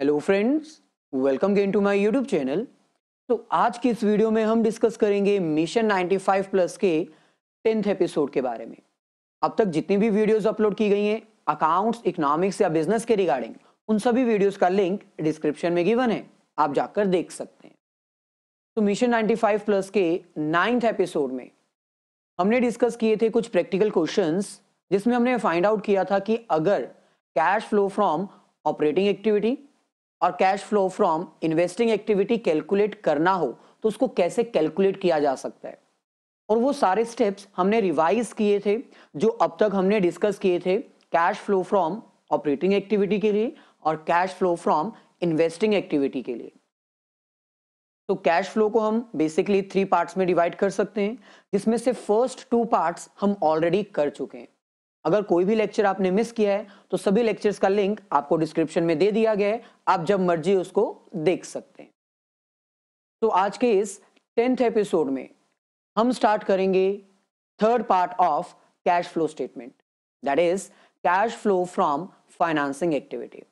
hello friends welcome again to my YouTube channel तो आज की इस वीडियो में हम डिस्कस करेंगे मिशन 95 प्लस के टेंथ एपिसोड के बारे में अब तक जितनी भी वीडियोस अपलोड की गई हैं अकाउंट्स इकोनॉमिक्स या बिजनेस के रिगार्डिंग उन सभी वीडियोस का लिंक डिस्क्रिप्शन में गिवन है आप जाकर देख सकते हैं तो मिशन नाइन्टी प्लस के नाइन्थ एपिसोड में हमने डिस्कस किए थे कुछ प्रैक्टिकल क्वेश्चन जिसमें हमने फाइंड आउट किया था कि अगर cash flow from operating activity और cash flow from investing activity calculate करना हो तो उसको कैसे कैलकुलेट किया जा सकता है और वो सारे स्टेप्स हमने रिवाइज किए थे जो अब तक हमने डिस्कस किए थे cash flow from operating activity के लिए और cash flow from investing activity के लिए तो कैश फ्लो को हम बेसिकली थ्री पार्ट्स में डिवाइड कर सकते हैं जिसमें से फर्स्ट टू पार्ट्स हम ऑलरेडी कर चुके हैं अगर कोई भी लेक्चर आपने मिस किया है तो सभी लेक्चर्स का लिंक आपको डिस्क्रिप्शन में दे दिया गया है आप जब मर्जी उसको देख सकते हैं तो आज के इस टेंथ एपिसोड में हम स्टार्ट करेंगे third part of cash flow statement that is cash flow from financing activity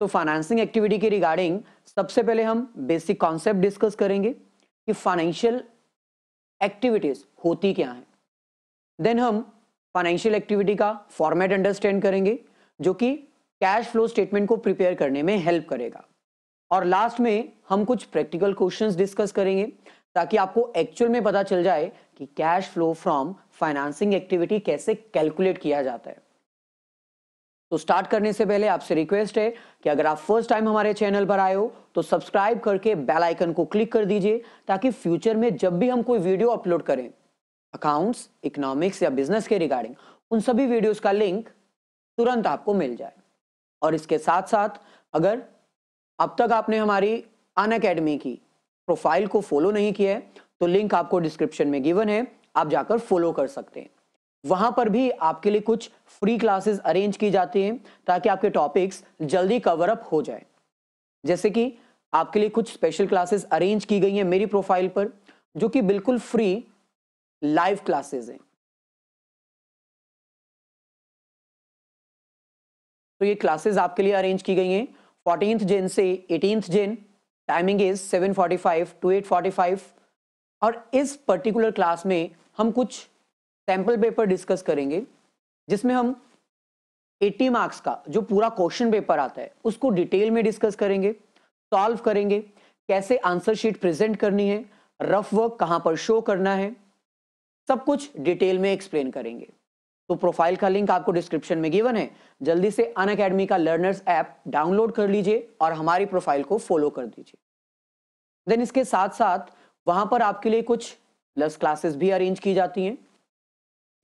तो फाइनेंसिंग एक्टिविटी के रिगार्डिंग सबसे पहले हम बेसिक कॉन्सेप्ट डिस्कस करेंगे कि फाइनेंशियल एक्टिविटीज होती क्या है देन हम फाइनेंशियल एक्टिविटी का फॉर्मेट अंडरस्टैंड करेंगे जो कि कैश फ्लो स्टेटमेंट को प्रिपेयर करने में हेल्प करेगा और लास्ट में हम कुछ प्रैक्टिकल क्वेश्चंस डिस्कस करेंगे ताकि आपको एक्चुअल में पता चल जाए कि cash flow from financing activity कैसे कैलकुलेट किया जाता है तो स्टार्ट करने से पहले आपसे रिक्वेस्ट है कि अगर आप फर्स्ट टाइम हमारे चैनल पर आए हो तो सब्सक्राइब करके बेल आइकन को क्लिक कर दीजिए ताकि फ्यूचर में जब भी हम कोई वीडियो अपलोड करें अकाउंट्स इकोनॉमिक्स या बिजनेस के रिगार्डिंग उन सभी वीडियोस का लिंक तुरंत आपको मिल जाए और इसके साथ साथ अगर अब तक आपने हमारी अन अकेडमी की प्रोफाइल को फॉलो नहीं किया है तो लिंक आपको डिस्क्रिप्शन में गिवन है आप जाकर फॉलो कर सकते हैं वहां पर भी आपके लिए कुछ फ्री क्लासेस अरेंज की जाती हैं ताकि आपके टॉपिक्स जल्दी कवर अप हो जाए जैसे कि आपके लिए कुछ स्पेशल क्लासेस अरेंज की गई हैं मेरी प्रोफाइल पर जो कि बिल्कुल फ्री लाइव क्लासेस हैं तो ये क्लासेस आपके लिए अरेंज की गई हैं फोर्टीन जेन से eighteen Jan timing is 7:45 to 8:45 और इस पर्टिकुलर क्लास में हम कुछ सैम्पल पेपर डिस्कस करेंगे जिसमें हम 80 मार्क्स का जो पूरा क्वेश्चन पेपर आता है उसको डिटेल में डिस्कस करेंगे सॉल्व करेंगे कैसे आंसर शीट प्रेजेंट करनी है रफ वर्क कहाँ पर शो करना है सब कुछ डिटेल में एक्सप्लेन करेंगे तो प्रोफाइल का लिंक आपको डिस्क्रिप्शन में गिवन है जल्दी से अन अकेडमी का लर्नर्स ऐप डाउनलोड कर लीजिए और हमारी प्रोफाइल को फॉलो कर दीजिए देन इसके साथ साथ वहां पर आपके लिए कुछ प्लस क्लासेस भी अरेंज की जाती हैं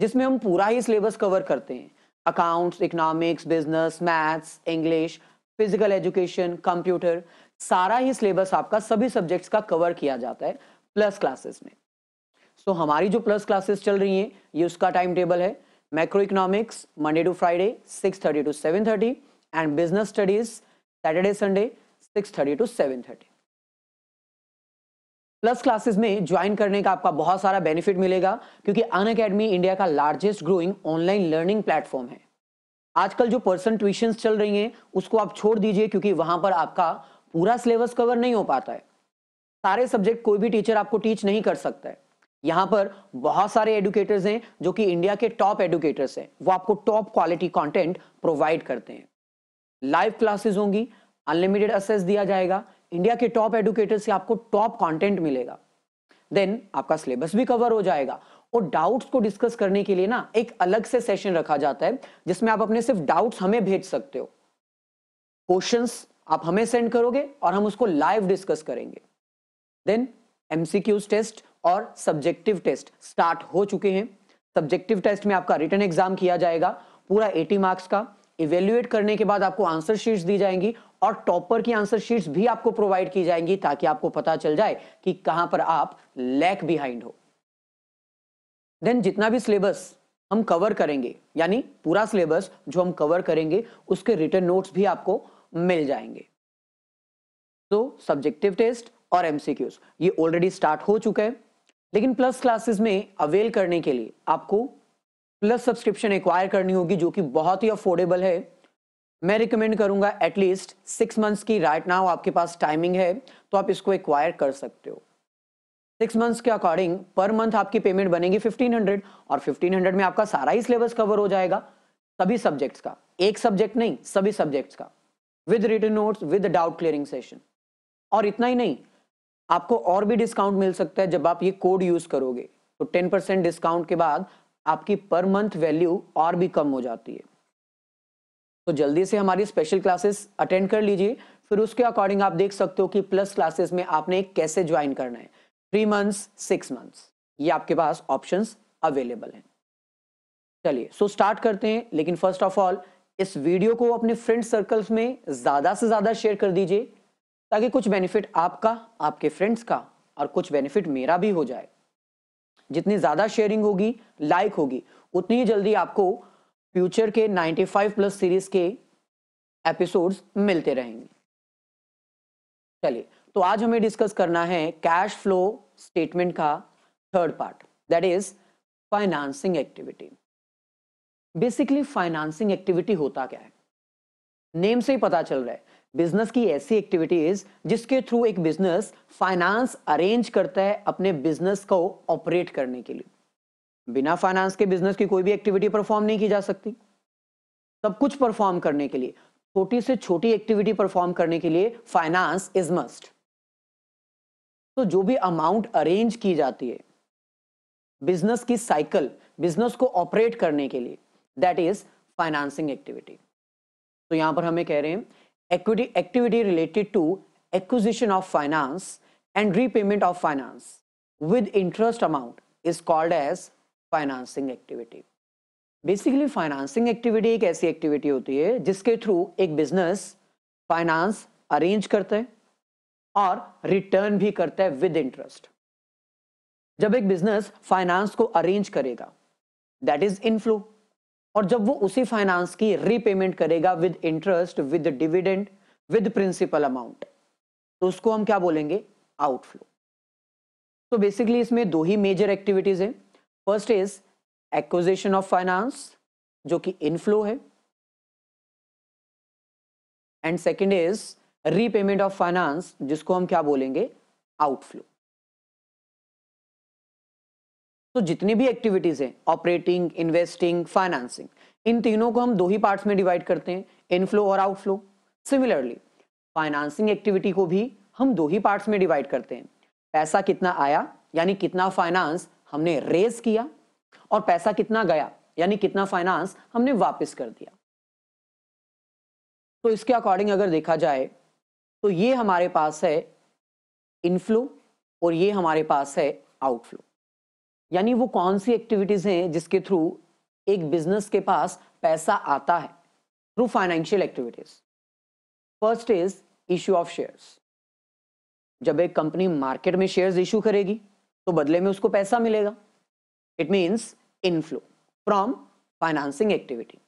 जिसमें हम पूरा ही सिलेबस कवर करते हैं accounts economics business maths English physical education computer सारा ही सिलेबस आपका सभी सब्जेक्ट्स का कवर किया जाता है प्लस क्लासेस में सो so, हमारी जो प्लस क्लासेस चल रही हैं ये उसका टाइम टेबल है macro economics Monday to Friday 6:30 to seven thirty and business studies Saturday Sunday 6:30 to seven thirty plus classes में ज्वाइन करने का आपका बहुत सारा बेनिफिट मिलेगा क्योंकि अन अकेडमी इंडिया का largest growing online learning platform है आजकल जो पर्सन ट्यूशन चल रही हैं उसको आप छोड़ दीजिए क्योंकि वहां पर आपका पूरा सिलेबस कवर नहीं हो पाता है सारे सब्जेक्ट कोई भी टीचर आपको टीच नहीं कर सकता है यहाँ पर बहुत सारे एडुकेटर्स हैं जो कि इंडिया के टॉप एडुकेटर्स हैं वो आपको टॉप क्वालिटी कंटेंट प्रोवाइड करते हैं लाइव क्लासेस होंगी अनलिमिटेड असेस दिया जाएगा इंडिया के टॉप एडुकेटर्स से आपको टॉप कंटेंट मिलेगा देन आपका सिलेबस भी कवर हो जाएगा और डाउट्स को डिस्कस करने के लिए ना एक अलग से सेशन रखा जाता है जिसमें आप अपने सिर्फ डाउट्स हमें भेज सकते हो क्वेश्चन आप हमें सेंड करोगे और हम उसको लाइव डिस्कस करेंगे देन एमसीक्यूज टेस्ट और सब्जेक्टिव टेस्ट स्टार्ट हो चुके हैं सब्जेक्टिव टेस्ट में आपका रिटर्न एग्जाम किया जाएगा पूरा 80 मार्क्स का इवेल्युएट करने के बाद आपको आंसर शीट्स दी जाएंगी और टॉपर की आंसर शीट्स भी आपको प्रोवाइड की जाएंगी ताकि आपको पता चल जाए कि कहां पर आप लैक बिहाइंड हो देन जितना भी सिलेबस हम कवर करेंगे यानी पूरा सिलेबस जो हम कवर करेंगे उसके रिटर्न नोट्स भी आपको मिल जाएंगे तो सब्जेक्टिव टेस्ट और एमसीक्यूज ये ऑलरेडी स्टार्ट हो चुके हैं लेकिन प्लस क्लासेस में अवेल करने के लिए आपको प्लस सब्सक्रिप्शन एक्वायर करनी होगी जो कि बहुत ही अफोर्डेबल है मैं रिकमेंड करूंगा एटलीस्ट सिक्स मंथ्स की राइट right नाउ आपके पास टाइमिंग है तो आप इसको एक्वायर कर सकते हो सिक्स मंथ्स के अकॉर्डिंग पर मंथ आपकी पेमेंट बनेगी 1500 और 1500 में आपका सारा ही सिलेबस कवर हो जाएगा सभी सब्जेक्ट्स का एक सब्जेक्ट नहीं सभी सब्जेक्ट्स का with written notes with doubt clearing session और इतना ही नहीं आपको और भी डिस्काउंट मिल सकता है जब आप ये कोड यूज करोगे तो टेन परसेंट डिस्काउंट के बाद आपकी पर मंथ वैल्यू और भी कम हो जाती है तो जल्दी से हमारी स्पेशल क्लासेस अटेंड कर लीजिए फिर उसके अकॉर्डिंग आप देख सकते हो कि प्लस क्लासेस में आपने कैसे ज्वाइन करना है थ्री मंथ्स सिक्स मंथ्स ये आपके पास ऑप्शन अवेलेबल हैं चलिए सो स्टार्ट करते हैं लेकिन फर्स्ट ऑफ ऑल इस वीडियो को अपने फ्रेंड सर्कल्स में ज्यादा से ज्यादा शेयर कर दीजिए ताकि कुछ बेनिफिट आपका आपके फ्रेंड्स का और कुछ बेनिफिट मेरा भी हो जाए जितनी ज्यादा शेयरिंग होगी लाइक होगी उतनी ही जल्दी आपको फ्यूचर के 95 प्लस सीरीज के एपिसोड्स मिलते रहेंगे चलिए तो आज हमें डिस्कस करना है कैश फ्लो स्टेटमेंट का third part that is financing activity basically financing activity होता क्या है नेम से ही पता चल रहा है बिजनेस की ऐसी एक्टिविटीज जिसके थ्रू एक बिजनेस फाइनेंस अरेंज करता है अपने बिजनेस को ऑपरेट करने के लिए बिना फाइनेंस के बिजनेस की कोई भी एक्टिविटी परफॉर्म नहीं की जा सकती सब कुछ परफॉर्म करने के लिए छोटी से छोटी एक्टिविटी परफॉर्म करने के लिए फाइनेंस इज मस्ट तो जो भी अमाउंट अरेंज की जाती है बिजनेस की साइकिल बिजनेस को ऑपरेट करने के लिए दैट इज फाइनेंसिंग एक्टिविटी तो यहां पर हमें कह रहे हैं activity related to acquisition of finance and repayment of finance with interest amount is called as financing activity basically financing activity एक ऐसी एक्टिविटी होती है जिसके थ्रू एक बिजनेस फाइनेंस अरेंज करता है और रिटर्न भी करता है विद इंटरेस्ट जब एक बिजनेस फाइनेंस को अरेंज करेगा दैट इज इनफ्लो और जब वो उसी फाइनेंस की रीपेमेंट करेगा with interest with dividend with principal amount तो उसको हम क्या बोलेंगे आउटफ्लो तो बेसिकली इसमें दो ही मेजर एक्टिविटीज हैं first is acquisition of finance जो कि इनफ्लो है and second is repayment of finance जिसको हम क्या बोलेंगे आउटफ्लो तो जितनी भी एक्टिविटीज हैं ऑपरेटिंग इन्वेस्टिंग फाइनेंसिंग इन तीनों को हम दो ही पार्ट्स में डिवाइड करते हैं इनफ्लो और आउटफ्लो सिमिलरली फाइनेंसिंग एक्टिविटी को भी हम दो ही पार्ट्स में डिवाइड करते हैं पैसा कितना आया यानी कितना फाइनेंस हमने रेज किया और पैसा कितना गया यानी कितना फाइनेंस हमने वापस कर दिया तो इसके अकॉर्डिंग अगर देखा जाए तो ये हमारे पास है इनफ्लो और ये हमारे पास है आउटफ्लो यानी वो कौन सी एक्टिविटीज हैं जिसके थ्रू एक बिजनेस के पास पैसा आता है through financial activities first is issue of shares जब एक कंपनी मार्केट में शेयर्स इशू करेगी तो बदले में उसको पैसा मिलेगा it means inflow from financing activity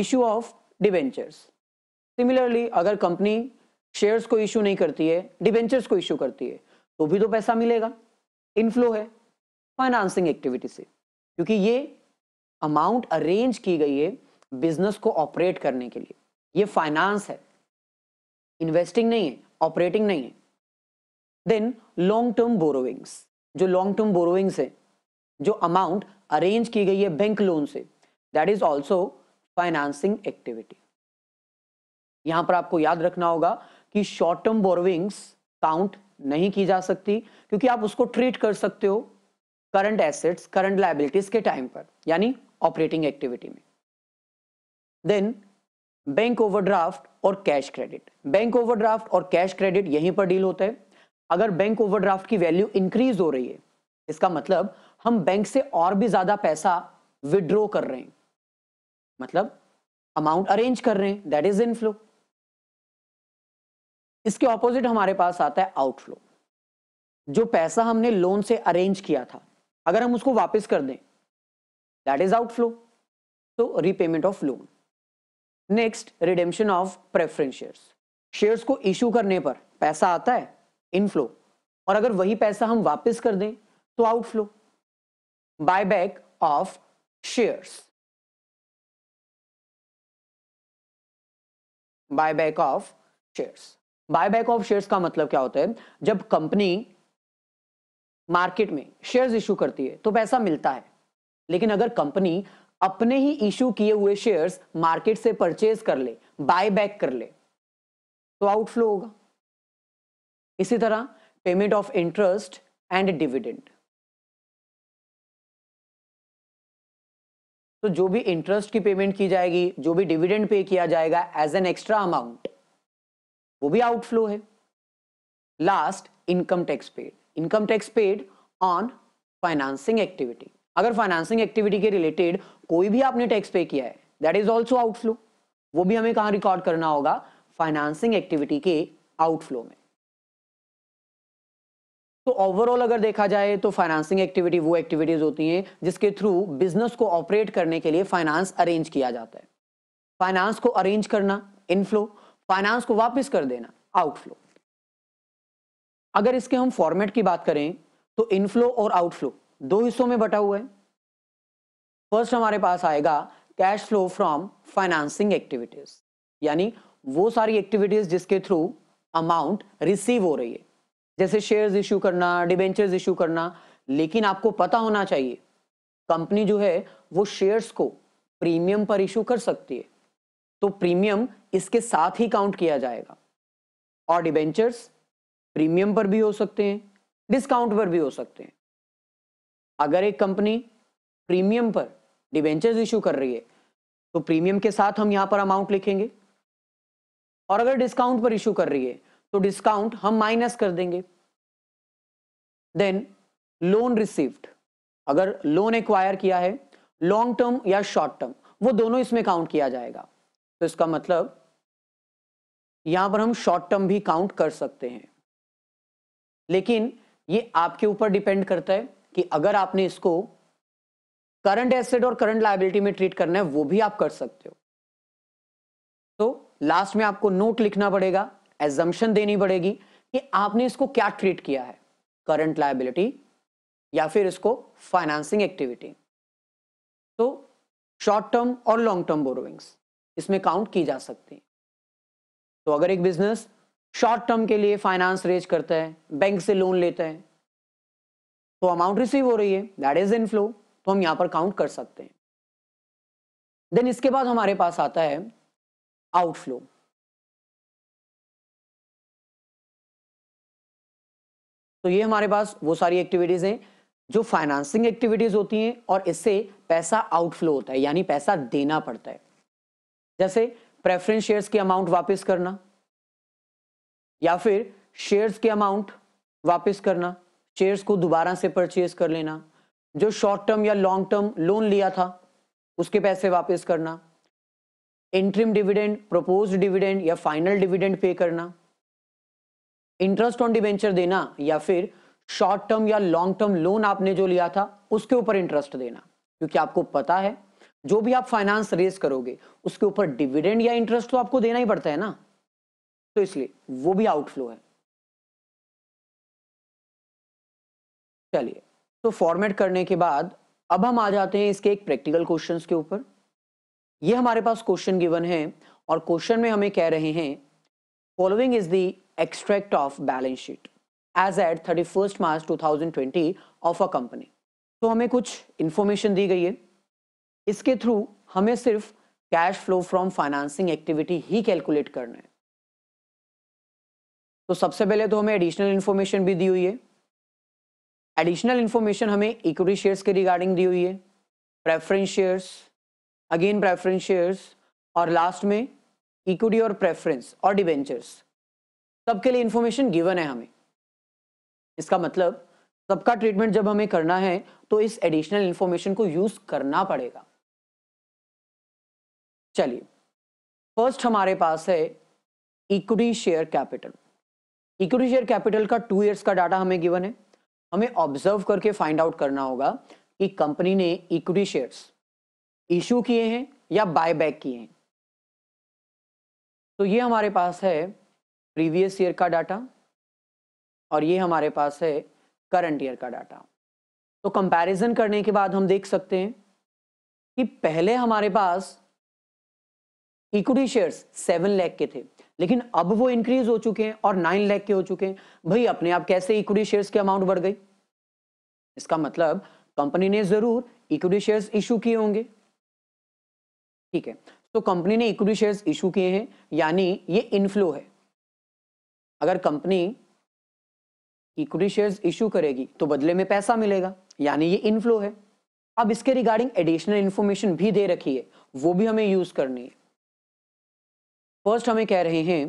issue of debentures similarly अगर कंपनी शेयर्स को इशू नहीं करती है डिवेंचर्स को इशू करती है तो भी तो पैसा मिलेगा इनफ्लो है फाइनेंसिंग एक्टिविटी से क्योंकि ये अमाउंट अरेंज की गई है बिजनेस को ऑपरेट करने के लिए ये फाइनेंस है इन्वेस्टिंग नहीं है ऑपरेटिंग नहीं है देन लॉन्ग टर्म बोरोविंग्स जो लॉन्ग टर्म बोरोविंग्स है जो अमाउंट अरेंज की गई है बैंक लोन से that is also financing activity यहां पर आपको याद रखना होगा कि शॉर्ट टर्म बोरोविंग्स काउंट नहीं की जा सकती क्योंकि आप उसको ट्रीट कर सकते हो करंट एसेट्स करंट लाइबिलिटीज के टाइम पर यानी ऑपरेटिंग एक्टिविटी में देन बैंक ओवरड्राफ्ट और कैश क्रेडिट बैंक ओवरड्राफ्ट और कैश क्रेडिट यहीं पर डील होता है अगर बैंक ओवरड्राफ्ट की वैल्यू इंक्रीज हो रही है इसका मतलब हम बैंक से और भी ज्यादा पैसा विड्रॉ कर रहे हैं मतलब अमाउंट अरेंज कर रहे हैं दैट इज इनफ्लो इसके ऑपोजिट हमारे पास आता है आउटफ्लो जो पैसा हमने लोन से अरेंज किया था अगर हम उसको वापस कर दें दैट इज आउटफ्लो तो repayment of loan next redemption of preference shares shares को इशू करने पर पैसा आता है इनफ्लो और अगर वही पैसा हम वापस कर दें तो outflow buyback of shares buyback of shares buyback of shares का मतलब क्या होता है जब कंपनी मार्केट में शेयर्स इशू करती है तो पैसा मिलता है लेकिन अगर कंपनी अपने ही इशू किए हुए शेयर्स मार्केट से परचेज कर ले बाय बैक कर ले तो आउटफ्लो होगा इसी तरह payment of interest and dividend तो जो भी इंटरेस्ट की पेमेंट की जाएगी जो भी डिविडेंड पे किया जाएगा एज एन एक्स्ट्रा अमाउंट वो भी आउटफ्लो है last income tax paid income tax paid on financing activity अगर फाइनेंसिंग एक्टिविटी के रिलेटेड कोई भी आपने टैक्स पे किया है दैट इज ऑल्सो आउटफ्लो वो भी हमें कहा रिकॉर्ड करना होगा फाइनेंसिंग एक्टिविटी के आउटफ्लो में तो ओवरऑल अगर देखा जाए तो फाइनेंसिंग एक्टिविटी वो एक्टिविटीज होती हैं जिसके थ्रू बिजनेस को ऑपरेट करने के लिए फाइनेंस अरेंज किया जाता है फाइनेंस को अरेंज करना इनफ्लो फाइनेंस को वापस कर देना आउटफ्लो अगर इसके हम फॉर्मेट की बात करें तो इनफ्लो और आउटफ्लो दो हिस्सों में बटा हुआ है फर्स्ट हमारे पास आएगा cash flow from financing activities यानी वो सारी एक्टिविटीज जिसके थ्रू अमाउंट रिसीव हो रही है जैसे शेयर्स इशू करना डिबेंचर्स इशू करना लेकिन आपको पता होना चाहिए कंपनी जो है वो शेयर्स को प्रीमियम पर इशू कर सकती है तो प्रीमियम इसके साथ ही काउंट किया जाएगा और डिबेंचर्स प्रीमियम पर भी हो सकते हैं डिस्काउंट पर भी हो सकते हैं अगर एक कंपनी प्रीमियम पर डिवेंचर्स इशू कर रही है तो प्रीमियम के साथ हम यहां पर अमाउंट लिखेंगे और अगर डिस्काउंट पर इशू कर रही है तो डिस्काउंट हम माइनस कर देंगे देन लोन रिसीव्ड अगर लोन एक्वायर किया है लॉन्ग टर्म या शॉर्ट टर्म वो दोनों इसमें काउंट किया जाएगा तो इसका मतलब यहां पर हम शॉर्ट टर्म भी काउंट कर सकते हैं लेकिन ये आपके ऊपर डिपेंड करता है कि अगर आपने इसको करंट एसेट और करंट लाइबिलिटी में ट्रीट करना है वो भी आप कर सकते हो तो लास्ट में आपको नोट लिखना पड़ेगा एजम्पन देनी पड़ेगी कि आपने इसको क्या ट्रीट किया है करंट लाइबिलिटी या फिर इसको फाइनेंसिंग एक्टिविटी तो शॉर्ट टर्म और लॉन्ग टर्म बोरोइंग्स इसमें काउंट की जा सकती है तो अगर एक बिजनेस शॉर्ट टर्म के लिए फाइनेंस रेज करता है बैंक से लोन लेता है तो अमाउंट रिसीव हो रही है दैट इज इनफ्लो तो हम यहां पर काउंट कर सकते हैं देन इसके बाद हमारे पास आता है आउटफ्लो तो ये हमारे पास वो सारी एक्टिविटीज हैं जो फाइनेंसिंग एक्टिविटीज होती हैं और इससे पैसा आउटफ्लो होता है यानी पैसा देना पड़ता है जैसे प्रेफरेंस शेयर्स की अमाउंट वापस करना या फिर शेयर्स के अमाउंट वापस करना शेयर्स को दोबारा से परचेज कर लेना जो शॉर्ट टर्म या लॉन्ग टर्म लोन लिया था उसके पैसे वापस करना इंट्रीम डिविडेंड प्रपोज डिविडेंड या फाइनल डिविडेंड पे करना इंटरेस्ट ऑन डिवेंचर देना या फिर शॉर्ट टर्म या लॉन्ग टर्म लोन आपने जो लिया था उसके ऊपर इंटरेस्ट देना क्योंकि आपको पता है जो भी आप फाइनेंस रेस करोगे उसके ऊपर डिविडेंड या इंटरेस्ट तो आपको देना ही पड़ता है ना तो इसलिए वो भी आउटफ्लो है चलिए तो फॉर्मेट करने के बाद अब हम आ जाते हैं इसके एक प्रैक्टिकल क्वेश्चन के ऊपर ये हमारे पास क्वेश्चन गिवन है और क्वेश्चन में हमें कह रहे हैं following is the extract of balance sheet as at thirty first March two thousand twenty of a company तो हमें कुछ इंफॉर्मेशन दी गई है इसके थ्रू हमें सिर्फ cash flow from financing activity ही कैलकुलेट करना है तो सबसे पहले तो हमें एडिशनल इन्फॉर्मेशन भी दी हुई है एडिशनल इन्फॉर्मेशन हमें इक्विटी शेयर्स के रिगार्डिंग दी हुई है preference shares again preference shares और लास्ट में इक्विटी और प्रेफरेंस और डिवेंचर्स सबके लिए इन्फॉर्मेशन गिवन है हमें इसका मतलब सबका ट्रीटमेंट जब हमें करना है तो इस एडिशनल इन्फॉर्मेशन को यूज करना पड़ेगा चलिए फर्स्ट हमारे पास है equity share capital equity share capital का टू ईयर्स का डाटा हमें गिवन है हमें ऑब्जर्व करके फाइंड आउट करना होगा कि कंपनी ने इक्विटी शेयर्स इशू किए हैं या बायबैक किए हैं तो ये हमारे पास है प्रीवियस ईयर का डाटा और ये हमारे पास है करंट ईयर का डाटा तो कंपैरिजन करने के बाद हम देख सकते हैं कि पहले हमारे पास इक्विटी शेयर्स सेवन लैख के थे लेकिन अब वो इंक्रीज हो चुके हैं और नाइन लैख के हो चुके हैं भाई अपने आप कैसे इक्विटी शेयर्स की अमाउंट बढ़ गई इसका मतलब कंपनी ने जरूर इक्विटी शेयर्स इशू किए होंगे ठीक है तो कंपनी ने इक्विटी शेयर्स इशू किए हैं यानी ये इनफ्लो है अगर कंपनी इक्विटी शेयर्स इशू करेगी तो बदले में पैसा मिलेगा यानी ये इनफ्लो है अब इसके रिगार्डिंग एडिशनल इन्फॉर्मेशन भी दे रखी है वो भी हमें यूज करनी है फर्स्ट हमें कह रहे हैं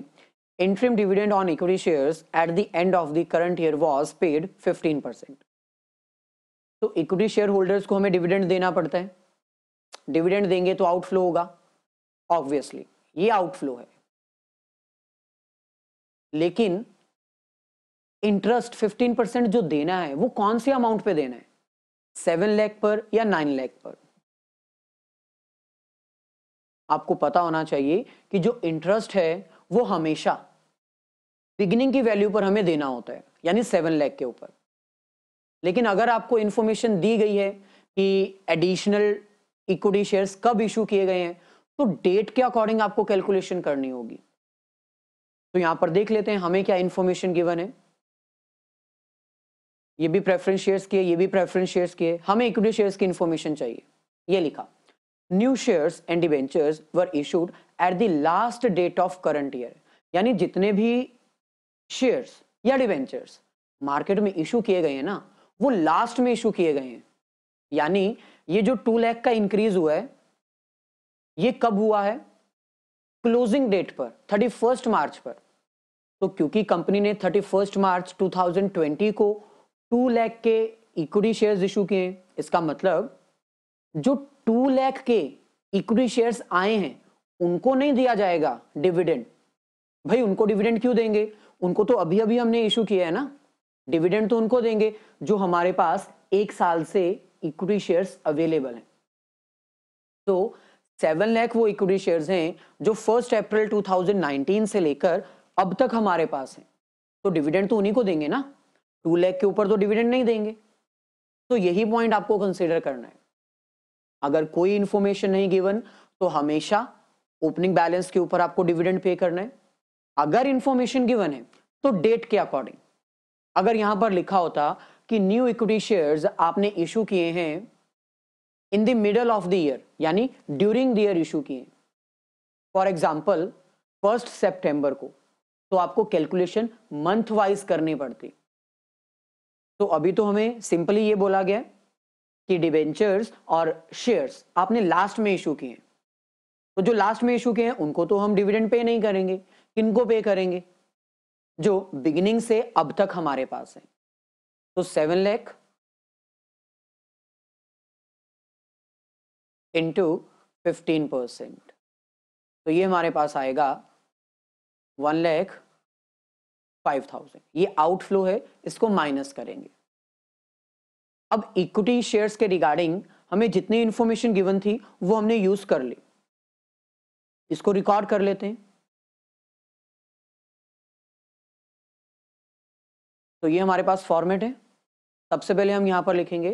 interim dividend on equity shares at the end of the current year was paid 15 percent तो इक्विटी शेयर होल्डर्स को हमें डिविडेंड देना पड़ता है डिविडेंड देंगे तो आउटफ्लो होगा ऑब्वियसली ये आउटफ्लो है लेकिन इंटरेस्ट 15 परसेंट जो देना है वो कौन से अमाउंट पे देना है सेवन लैख पर या नाइन लैख पर आपको पता होना चाहिए कि जो इंटरेस्ट है वो हमेशा बिगिनिंग की वैल्यू पर हमें देना होता है यानी सेवन लैख के ऊपर लेकिन अगर आपको इन्फॉर्मेशन दी गई है कि एडिशनल इक्विटी शेयर्स कब इशू किए गए हैं तो डेट के अकॉर्डिंग आपको कैलकुलेशन करनी होगी तो यहां पर देख लेते हैं हमें क्या इन्फॉर्मेशन गिवन है ये भी प्रेफरेंस शेयर्स की है ये भी प्रेफरेंस शेयर्स की है हमें इक्विटी शेयर्स की इन्फॉर्मेशन चाहिए ये लिखा new shares and debentures were issued at the last date of current year यानी जितने भी शेयर्स या डिवेंचर्स मार्केट में इशू किए गए हैं ना वो लास्ट में इशू किए गए हैं यानी ये जो टू लैख का इंक्रीज हुआ है ये कब हुआ है क्लोजिंग डेट पर थर्टी फर्स्ट मार्च पर तो क्योंकि कंपनी ने thirty first March two thousand twenty को टू लैख के इक्विटी शेयर्स इशू किए इसका मतलब जो टू लैख के इक्विटी शेयर्स आए हैं उनको नहीं दिया जाएगा डिविडेंड भाई उनको डिविडेंड क्यों देंगे उनको तो अभी अभी हमने इशू किया है ना डिविडेंड तो उनको देंगे जो हमारे पास एक साल से इक्विटी शेयर्स अवेलेबल हैं तो सेवन लैख वो इक्विटी शेयर्स हैं जो फर्स्ट अप्रैल 2019 से लेकर अब तक हमारे पास हैं तो डिविडेंड तो उन्हीं को देंगे ना टू लैख के ऊपर तो डिविडेंड नहीं देंगे तो यही पॉइंट आपको कंसिडर करना है अगर कोई इंफॉर्मेशन नहीं गिवन तो हमेशा ओपनिंग बैलेंस के ऊपर आपको डिविडेंड पे करना है अगर इन्फॉर्मेशन गिवन है तो डेट के अकॉर्डिंग अगर यहां पर लिखा होता कि न्यू इक्विटी शेयर्स आपने इशू किए हैं in the middle of the year यानी ड्यूरिंग द ईयर इशू किए फॉर एग्जाम्पल फर्स्ट सेप्टेंबर को तो आपको कैलकुलेशन मंथ वाइज करनी पड़ती तो अभी तो हमें सिंपली ये बोला गया है कि डिबेंचर्स और शेयर्स आपने लास्ट में इशू किए तो जो लास्ट में इशू किए हैं उनको तो हम डिविडेंड पे नहीं करेंगे किनको पे करेंगे जो बिगिनिंग से अब तक हमारे पास है तो seven lakh into fifteen percent तो ये हमारे पास आएगा वन लैख फाइव थाउजेंड ये आउटफ्लो है इसको माइनस करेंगे अब इक्विटी शेयर्स के रिगार्डिंग हमें जितनी इंफॉर्मेशन गिवन थी वो हमने यूज कर ली इसको रिकॉर्ड कर लेते हैं तो ये हमारे पास फॉर्मेट है सबसे पहले हम यहां पर लिखेंगे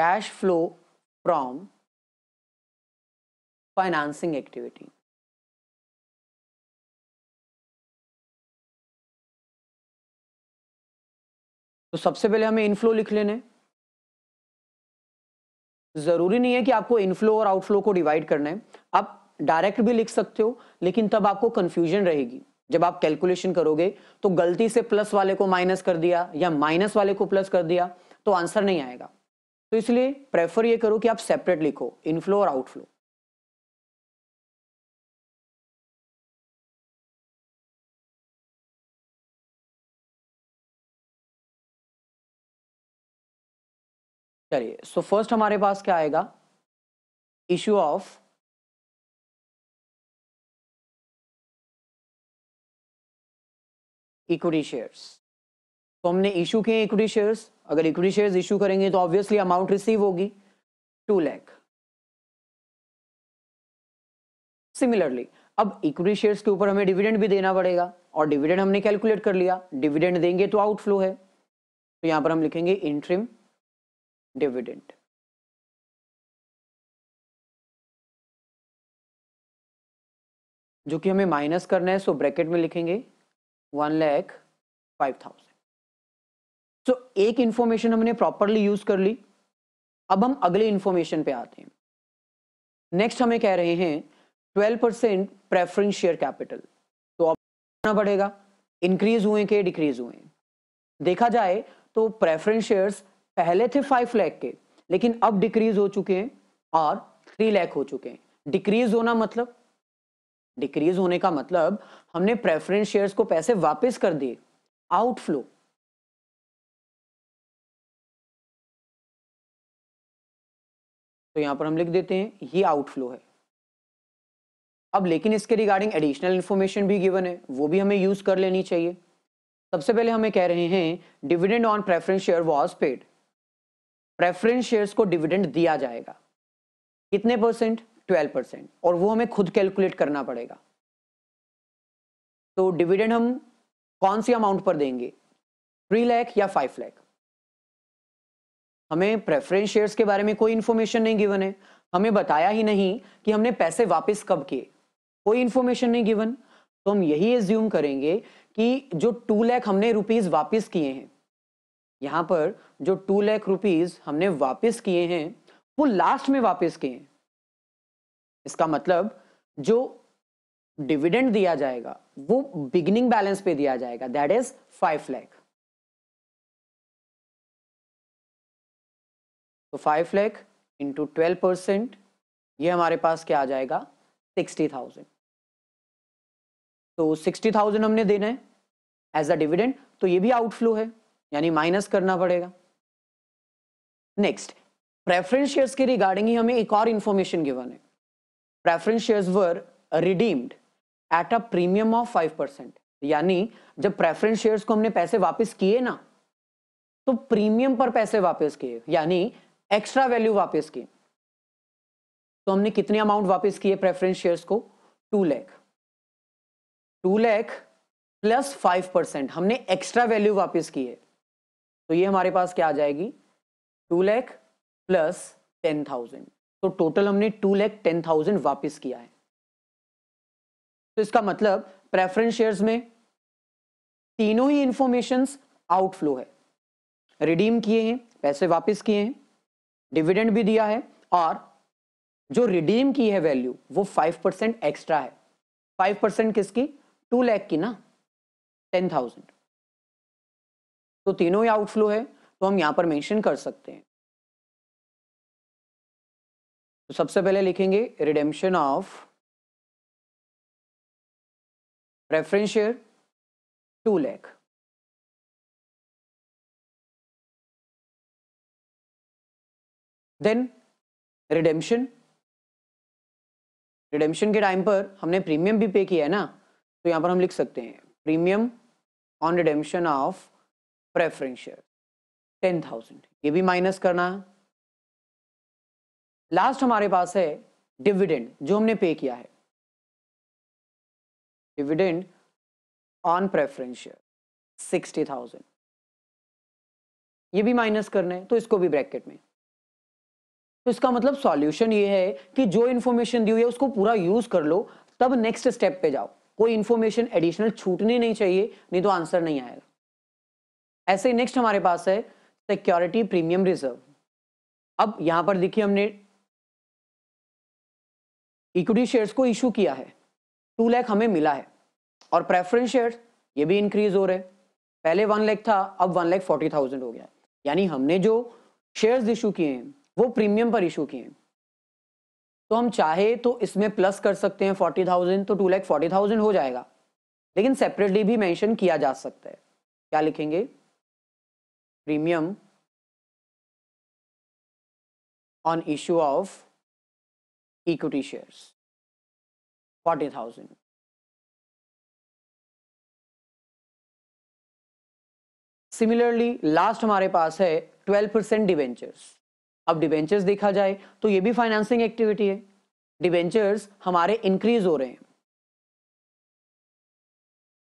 cash flow from financing activity तो सबसे पहले हमें इनफ्लो लिख लेने जरूरी नहीं है कि आपको इनफ्लो और आउटफ्लो को डिवाइड करना है आप डायरेक्ट भी लिख सकते हो लेकिन तब आपको कंफ्यूजन रहेगी जब आप कैलकुलेशन करोगे तो गलती से प्लस वाले को माइनस कर दिया या माइनस वाले को प्लस कर दिया तो आंसर नहीं आएगा तो इसलिए प्रेफर ये करो कि आप सेपरेट लिखो इनफ्लो और आउटफ्लो चलिए सो फर्स्ट हमारे पास क्या आएगा इश्यू ऑफ इक्विटी शेयर्स तो हमने इशू किए इक्विटी शेयर्स अगर इक्विटी शेयर्स इशू करेंगे तो ऑब्वियसली अमाउंट रिसीव होगी टू लैख सिमिलरली अब इक्विटी शेयर्स के ऊपर हमें डिविडेंड भी देना पड़ेगा और डिविडेंड हमने कैलकुलेट कर लिया डिविडेंड देंगे तो आउटफ्लो है तो यहां पर हम लिखेंगे इंट्रीम dividend जो कि हमें माइनस करना है सो ब्रैकेट में लिखेंगे one lakh five thousand so एक इंफॉर्मेशन हमने प्रॉपरली यूज कर ली अब हम अगले इंफॉर्मेशन पे आते हैं नेक्स्ट हमें कह रहे हैं twelve percent preference share capital तो अब ना बढ़ेगा इंक्रीज हुए के डिक्रीज हुए देखा जाए तो प्रेफरेंस शेयर्स पहले थे फाइव लैख के लेकिन अब डिक्रीज हो चुके हैं और थ्री लैख हो चुके हैं डिक्रीज होना मतलब डिक्रीज होने का मतलब हमने प्रेफरेंस शेयर्स को पैसे वापस कर दिए आउटफ्लो तो यहां पर हम लिख देते हैं ये आउटफ्लो है अब लेकिन इसके रिगार्डिंग एडिशनल इंफॉर्मेशन भी गिवन है वो भी हमें यूज कर लेनी चाहिए सबसे पहले हमें कह रहे हैं dividend on preference share was paid preference shares को डिविडेंड दिया जाएगा कितने परसेंट ट्वेल्व परसेंट और वो हमें खुद कैलकुलेट करना पड़ेगा तो डिविडेंड हम कौन सी अमाउंट पर देंगे थ्री लैख या फाइव लैख हमें प्रेफरेंस शेयर्स के बारे में कोई इन्फॉर्मेशन नहीं गिवन है हमें बताया ही नहीं कि हमने पैसे वापस कब किए कोई इन्फॉर्मेशन नहीं गिवन तो हम यही एज्यूम करेंगे कि जो टू लैख हमने रुपीज वापस किए हैं यहाँ पर जो टू लैख रुपीज हमने वापस किए हैं वो लास्ट में वापस किए हैं इसका मतलब जो डिविडेंड दिया जाएगा वो बिगिनिंग बैलेंस पे दिया जाएगा दैट इज फाइव लैख तो five lakh into twelve percent ये हमारे पास क्या आ जाएगा सिक्सटी थाउजेंड तो सिक्सटी थाउजेंड हमने देना है एज अ डिविडेंड तो ये भी आउटफ्लो है यानी माइनस करना पड़ेगा नेक्स्ट प्रेफरेंस शेयर्स के रिगार्डिंग ही हमें एक और इंफॉर्मेशन गिवन है preference shares were redeemed at a premium of five percent यानी जब प्रेफरेंस शेयर्स को हमने पैसे वापस किए ना तो प्रीमियम पर पैसे वापस किए यानी एक्स्ट्रा वैल्यू वापस किए तो हमने कितने अमाउंट वापस किए प्रेफरेंस शेयर्स को two lakh two lakh plus five percent हमने एक्स्ट्रा वैल्यू वापस किए तो ये हमारे पास क्या आ जाएगी two lakh plus ten thousand तो टोटल हमने टू लैख टेन थाउजेंड वापिस किया है तो इसका मतलब प्रेफरेंस शेयर्स में तीनों ही इंफॉर्मेशन आउटफ्लो है रिडीम किए हैं पैसे वापिस किए हैं डिविडेंड भी दिया है और जो रिडीम की है वैल्यू वो फाइव परसेंट एक्स्ट्रा है फाइव परसेंट किसकी टू लैख की ना टेन थाउजेंड तो तीनों ही आउटफ्लो है तो हम यहां पर मेंशन कर सकते हैं तो सबसे पहले लिखेंगे redemption of preference share two lakh then redemption redemption के टाइम पर हमने प्रीमियम भी पे किया है ना तो यहां पर हम लिख सकते हैं premium on redemption of preference share ten thousand ये भी माइनस करना है लास्ट हमारे पास है डिविडेंड जो हमने पे किया है dividend on preference share sixty thousand ये भी माइनस करना है तो इसको भी ब्रैकेट में तो इसका मतलब सॉल्यूशन ये है कि जो इन्फॉर्मेशन दी हुई है उसको पूरा यूज कर लो तब नेक्स्ट स्टेप पे जाओ कोई इन्फॉर्मेशन एडिशनल छूटनी नहीं चाहिए नहीं तो आंसर नहीं आएगा ऐसे ही नेक्स्ट हमारे पास है सिक्योरिटी प्रीमियम रिजर्व अब यहां पर देखिए हमने इक्विटी शेयर्स को इशू किया है टू लैख हमें मिला है और प्रेफरेंस शेयर्स ये भी इंक्रीज हो रहे पहले वन लैख था अब वन लैख फोर्टी थाउजेंड हो गया यानी हमने जो शेयर्स इशू किए हैं वो प्रीमियम पर इशू किए हैं तो हम चाहे तो इसमें प्लस कर सकते हैं फोर्टी थाउजेंड तो टू लैख फोर्टी थाउजेंड हो जाएगा लेकिन सेपरेटली भी मैंशन किया जा सकता है क्या लिखेंगे premium on issue of equity shares 40000 similarly last हमारे पास है 12 परसेंट डिवेंचर्स अब डिवेंचर्स देखा जाए तो ये भी फाइनेंसिंग एक्टिविटी है डिवेंचर्स हमारे इंक्रीज हो रहे हैं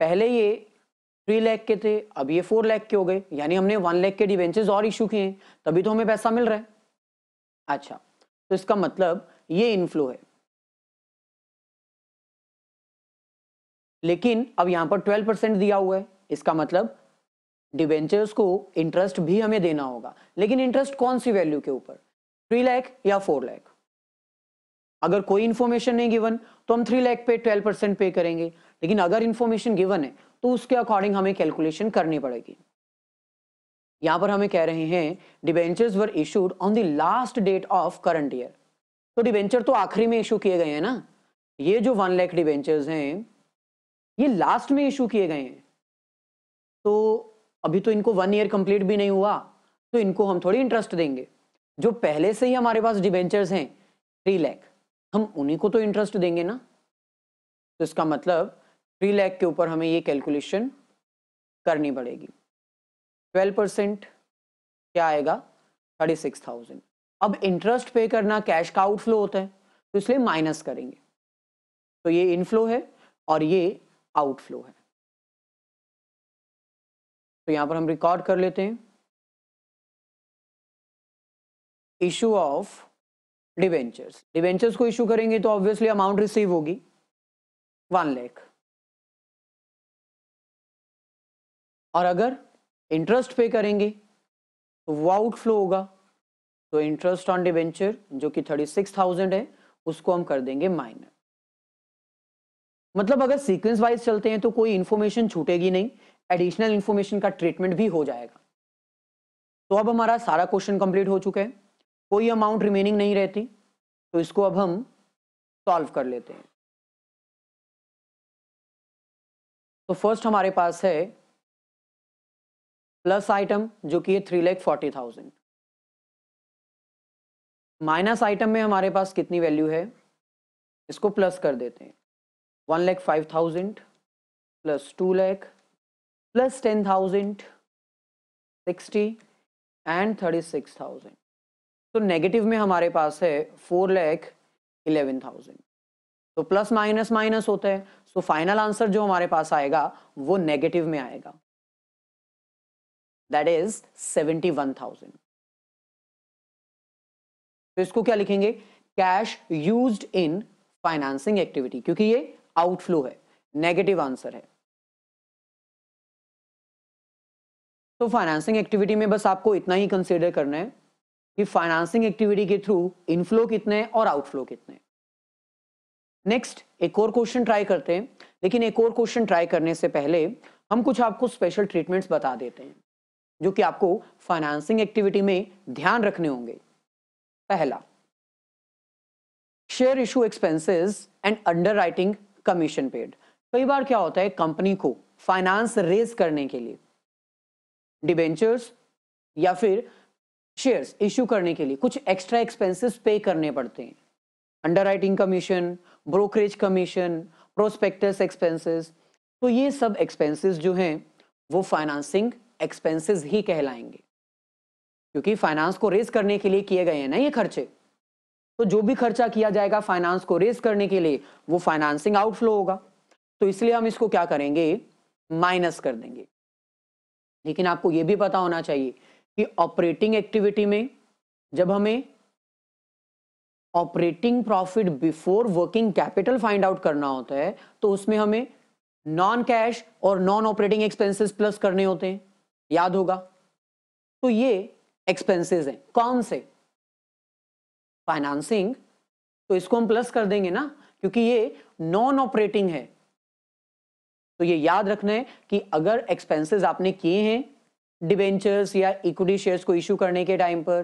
पहले ये थ्री लैख के थे अब ये फोर लैख के हो गए यानी हमने वन लैख के डिवेंचेज और इशू किए तभी तो हमें पैसा मिल रहा है अच्छा तो इसका मतलब ये इनफ्लो है लेकिन अब यहां पर ट्वेल्व परसेंट दिया हुआ है इसका मतलब डिवेंचर्स को इंटरेस्ट भी हमें देना होगा लेकिन इंटरेस्ट कौन सी वैल्यू के ऊपर थ्री लैख या फोर लैख अगर कोई इन्फॉर्मेशन नहीं गिवन तो हम थ्री लैख पे ट्वेल्व परसेंट पे करेंगे लेकिन अगर इन्फॉर्मेशन गिवन है तो उसके अकॉर्डिंग हमें कैलकुलेशन करनी पड़ेगी यहां पर हमें कह रहे हैं debentures were issued on the last date of current year तो डिबेंचर तो आखिरी में इशू किए गए हैं ना ये जो वन लैख डिबेंचर्स हैं ये लास्ट में इशू किए गए हैं तो अभी तो इनको वन ईयर कंप्लीट भी नहीं हुआ तो इनको हम थोड़ी इंटरेस्ट देंगे जो पहले से ही हमारे पास डिबेंचर्स हैं थ्री लैख हम उन्हीं को तो इंटरेस्ट देंगे ना तो इसका मतलब थ्री लैख के ऊपर हमें ये कैलकुलेशन करनी पड़ेगी ट्वेल्व परसेंट क्या आएगा थर्टी सिक्स थाउजेंड अब इंटरेस्ट पे करना कैश का आउटफ्लो होता है तो इसलिए माइनस करेंगे तो ये इनफ्लो है और ये आउटफ्लो है तो यहां पर हम रिकॉर्ड कर लेते हैं इशू ऑफ डिवेंचर्स डिवेंचर्स को इशू करेंगे तो ऑब्वियसली अमाउंट रिसीव होगी वन लैख और अगर इंटरेस्ट पे करेंगे तो वो आउटफ्लो होगा तो इंटरेस्ट ऑन डिवेंचर जो कि थर्टी सिक्स थाउजेंड है उसको हम कर देंगे माइनस मतलब अगर सीक्वेंस वाइज चलते हैं तो कोई इंफॉर्मेशन छूटेगी नहीं एडिशनल इंफॉर्मेशन का ट्रीटमेंट भी हो जाएगा तो अब हमारा सारा क्वेश्चन कंप्लीट हो चुका है कोई अमाउंट रिमेनिंग नहीं रहती तो इसको अब हम सॉल्व कर लेते हैं तो फर्स्ट हमारे पास है प्लस आइटम जो कि है three lakh forty thousand minus item में हमारे पास कितनी वैल्यू है इसको प्लस कर देते हैं one lakh five thousand plus two lakh plus ten thousand sixty and thirty six thousand तो नेगेटिव में हमारे पास है फोर लैख इलेवन थाउजेंड तो प्लस माइनस माइनस होता है सो फाइनल आंसर जो हमारे पास आएगा वो नेगेटिव में आएगा that is seventy one thousand तो इसको क्या लिखेंगे cash used in financing activity क्योंकि ये आउटफ्लो है नेगेटिव आंसर है तो फाइनेंसिंग एक्टिविटी में बस आपको इतना ही कंसिडर करना है कि फाइनेंसिंग एक्टिविटी के थ्रू इनफ्लो कितने और आउटफ्लो कितने नेक्स्ट एक और क्वेश्चन ट्राई करते हैं लेकिन एक और क्वेश्चन ट्राई करने से पहले हम कुछ आपको स्पेशल ट्रीटमेंट्स बता देते हैं जो कि आपको फाइनेंसिंग एक्टिविटी में ध्यान रखने होंगे पहला share issue expenses and underwriting commission paid कई बार क्या होता है कंपनी को फाइनेंस रेज करने के लिए डिबेंचर्स या फिर शेयर्स इश्यू करने के लिए कुछ एक्स्ट्रा एक्सपेंसेस पे करने पड़ते हैं underwriting commission brokerage commission prospectus expenses तो ये सब एक्सपेंसेस जो हैं वो फाइनेंसिंग एक्सपेंसेस ही कहलाएंगे क्योंकि फाइनेंस को रेज करने के लिए किए गए हैं ना ये खर्चे तो जो भी खर्चा किया जाएगा फाइनेंस को रेज करने के लिए वो फाइनेंसिंग आउटफ्लो होगा तो इसलिए हम इसको क्या करेंगे माइनस कर देंगे लेकिन आपको ये भी पता होना चाहिए कि ऑपरेटिंग एक्टिविटी में जब हमें operating profit before working capital find out करना होता है तो उसमें हमें नॉन कैश और नॉन ऑपरेटिंग एक्सपेंसेस प्लस करने होते हैं याद होगा तो ये एक्सपेंसेस हैं कौन से फाइनेंसिंग तो इसको हम प्लस कर देंगे ना क्योंकि ये नॉन ऑपरेटिंग है तो ये याद रखना है कि अगर एक्सपेंसेस आपने किए हैं डिवेंचर्स या इक्विटी शेयर्स को इश्यू करने के टाइम पर